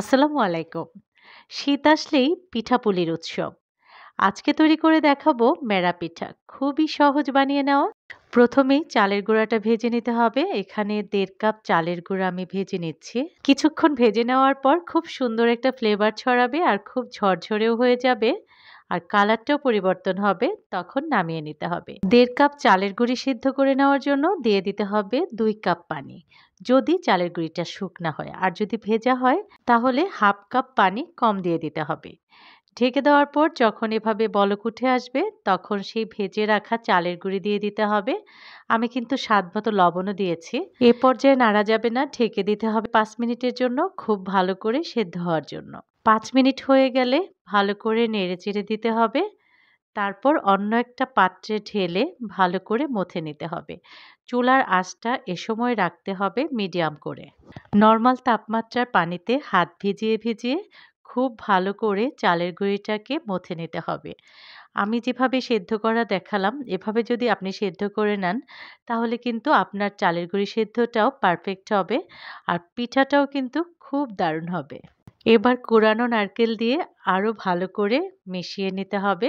আসসালামু আলাইকুম শীত আসলেই পিঠাপুলির উৎসব আজকে তৈরি করে দেখাবো মেরা পিঠা খুবই সহজ বানিয়ে নেওয়া প্রথমেই চালের গুঁড়াটা ভেজে নিতে হবে এখানে দেড় কাপ চালের গুঁড়া আমি ভেজে নিচ্ছি কিছুক্ষণ ভেজে নেওয়ার পর খুব সুন্দর একটা ফ্লেভার ছড়াবে আর খুব ঝরঝরেও হয়ে যাবে আর কালারটাও পরিবর্তন হবে তখন নামিয়ে নিতে হবে দেড় কাপ চালের গুঁড়ি সিদ্ধ করে নেওয়ার জন্য দিয়ে দিতে হবে দুই কাপ পানি যদি চালের গুঁড়িটা শুকনা হয় আর যদি ভেজা হয় তাহলে হাফ কাপ পানি কম দিয়ে দিতে হবে ঢেকে দেওয়ার পর যখন এভাবে বলক উঠে আসবে তখন সেই ভেজে রাখা চালের গুঁড়ি দিয়ে দিতে হবে আমি কিন্তু স্বাদ মতো লবণও দিয়েছি এ পর্যায়ে নাড়া যাবে না ঢেকে দিতে হবে পাঁচ মিনিটের জন্য খুব ভালো করে সেদ্ধ হওয়ার জন্য পাঁচ মিনিট হয়ে গেলে ভালো করে নেড়ে চেড়ে দিতে হবে তারপর অন্য একটা পাত্রে ঢেলে ভালো করে মথে নিতে হবে চুলার আঁচটা এ সময় রাখতে হবে মিডিয়াম করে নর্মাল তাপমাত্রার পানিতে হাত ভিজিয়ে ভিজিয়ে খুব ভালো করে চালের গুঁড়িটাকে মথে নিতে হবে আমি যেভাবে সেদ্ধ করা দেখালাম এভাবে যদি আপনি সেদ্ধ করে নেন তাহলে কিন্তু আপনার চালের গুঁড়ি সেদ্ধটাও পারফেক্ট হবে আর পিঠাটাও কিন্তু খুব দারুণ হবে এবার কোরানো নারকেল দিয়ে আরও ভালো করে মিশিয়ে নিতে হবে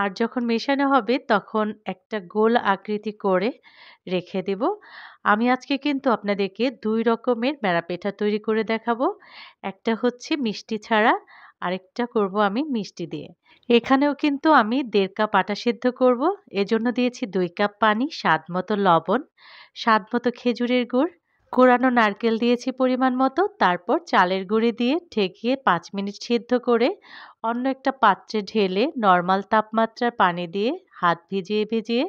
আর যখন মেশানো হবে তখন একটা গোল আকৃতি করে রেখে দেব আমি আজকে কিন্তু আপনাদেরকে দুই রকমের মেরাপেঠা তৈরি করে দেখাবো একটা হচ্ছে মিষ্টি ছাড়া আরেকটা করব আমি মিষ্টি দিয়ে এখানেও কিন্তু আমি দেড় কাপ আটা সেদ্ধ করব এজন্য দিয়েছি দুই কাপ পানি স্বাদ মতো লবণ স্বাদ মতো খেজুরের গুড় কোরানো নারকেল দিয়েছি পরিমাণ মতো তারপর চালের গুঁড়ি দিয়ে ঠেকিয়ে পাঁচ মিনিট সিদ্ধ করে অন্য একটা পাত্রে ঢেলে নর্মাল তাপমাত্রার পানি দিয়ে হাত ভিজিয়ে ভিজিয়ে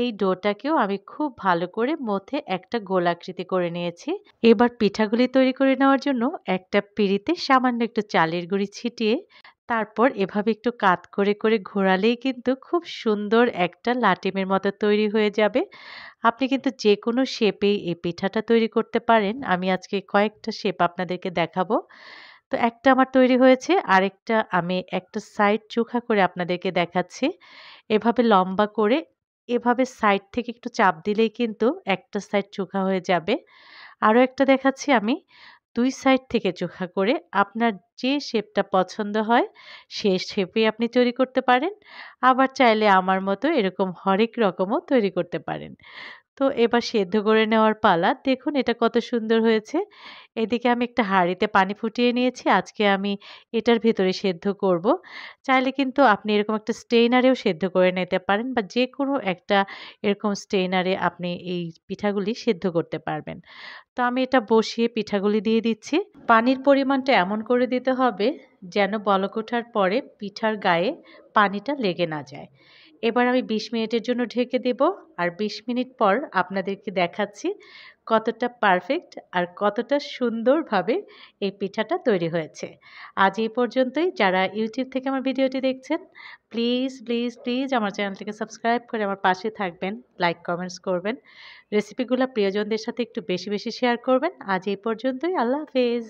এই ডোটাকেও আমি খুব ভালো করে মথে একটা গোলাকৃতি করে নিয়েছি এবার পিঠাগুলি তৈরি করে নেওয়ার জন্য একটা পিঁড়িতে সামান্য একটু চালের গুঁড়ি ছিটিয়ে তারপর এভাবে একটু কাত করে করে ঘোরালেই কিন্তু খুব সুন্দর একটা লাটিমের মতো তৈরি হয়ে যাবে আপনি কিন্তু যে কোনো শেপেই এই পিঠাটা তৈরি করতে পারেন আমি আজকে কয়েকটা শেপ আপনাদেরকে দেখাবো তো একটা আমার তৈরি হয়েছে আরেকটা আমি একটা সাইড চোখা করে আপনাদেরকে দেখাচ্ছি এভাবে লম্বা করে এভাবে সাইড থেকে একটু চাপ দিলেই কিন্তু একটা সাইড চোখা হয়ে যাবে আরও একটা দেখাচ্ছি আমি দুই সাইড থেকে চোখা করে আপনার যে শেপটা পছন্দ হয় সে শেপে আপনি তৈরি করতে পারেন আবার চাইলে আমার মতো এরকম হরেক রকমও তৈরি করতে পারেন তো এবার সেদ্ধ করে নেওয়ার পালা দেখুন এটা কত সুন্দর হয়েছে এদিকে আমি একটা হাঁড়িতে পানি ফুটিয়ে নিয়েছি আজকে আমি এটার ভেতরে সেদ্ধ করব। চাইলে কিন্তু আপনি এরকম একটা স্টেইনারেও সেদ্ধ করে নিতে পারেন বা যে কোনো একটা এরকম স্টেইনারে আপনি এই পিঠাগুলি সেদ্ধ করতে পারবেন তো আমি এটা বসিয়ে পিঠাগুলি দিয়ে দিচ্ছি পানির পরিমাণটা এমন করে দিতে হবে যেন বলক ওঠার পরে পিঠার গায়ে পানিটা লেগে না যায় এবার আমি ২০ মিনিটের জন্য ঢেকে দেব আর ২০ মিনিট পর আপনাদেরকে দেখাচ্ছি কতটা পারফেক্ট আর কতটা সুন্দরভাবে এই পিঠাটা তৈরি হয়েছে আজ এই পর্যন্তই যারা ইউটিউব থেকে আমার ভিডিওটি দেখছেন প্লিজ প্লিজ প্লিজ আমার চ্যানেলটিকে সাবস্ক্রাইব করে আমার পাশে থাকবেন লাইক কমেন্টস করবেন রেসিপিগুলো প্রিয়জনদের সাথে একটু বেশি বেশি শেয়ার করবেন আজ এই পর্যন্তই আল্লাহ হাফেজ